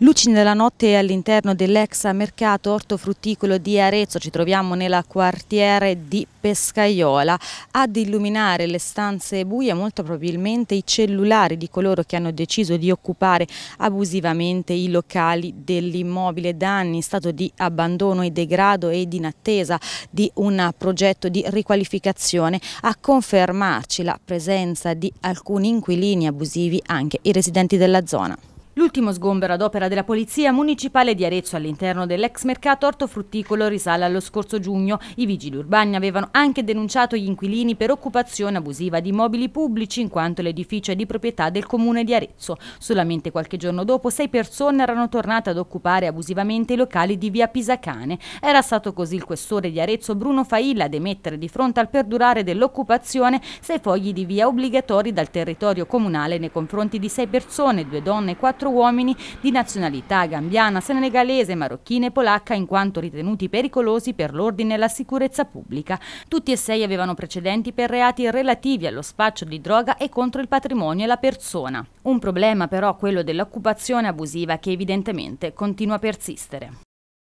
Luci nella notte all'interno dell'ex mercato ortofrutticolo di Arezzo, ci troviamo nella quartiere di Pescaiola, ad illuminare le stanze buie molto probabilmente i cellulari di coloro che hanno deciso di occupare abusivamente i locali dell'immobile da anni in stato di abbandono e degrado ed in attesa di un progetto di riqualificazione a confermarci la presenza di alcuni inquilini abusivi anche i residenti della zona. L'ultimo sgombero ad opera della Polizia Municipale di Arezzo all'interno dell'ex mercato ortofrutticolo risale allo scorso giugno. I vigili urbani avevano anche denunciato gli inquilini per occupazione abusiva di mobili pubblici in quanto l'edificio è di proprietà del comune di Arezzo. Solamente qualche giorno dopo sei persone erano tornate ad occupare abusivamente i locali di via Pisacane. Era stato così il questore di Arezzo Bruno Failla ad emettere di fronte al perdurare dell'occupazione sei fogli di via obbligatori dal territorio comunale nei confronti di sei persone, due donne e quattro quattro uomini di nazionalità gambiana, senegalese, marocchina e polacca in quanto ritenuti pericolosi per l'ordine e la sicurezza pubblica. Tutti e sei avevano precedenti per reati relativi allo spaccio di droga e contro il patrimonio e la persona. Un problema però quello dell'occupazione abusiva che evidentemente continua a persistere.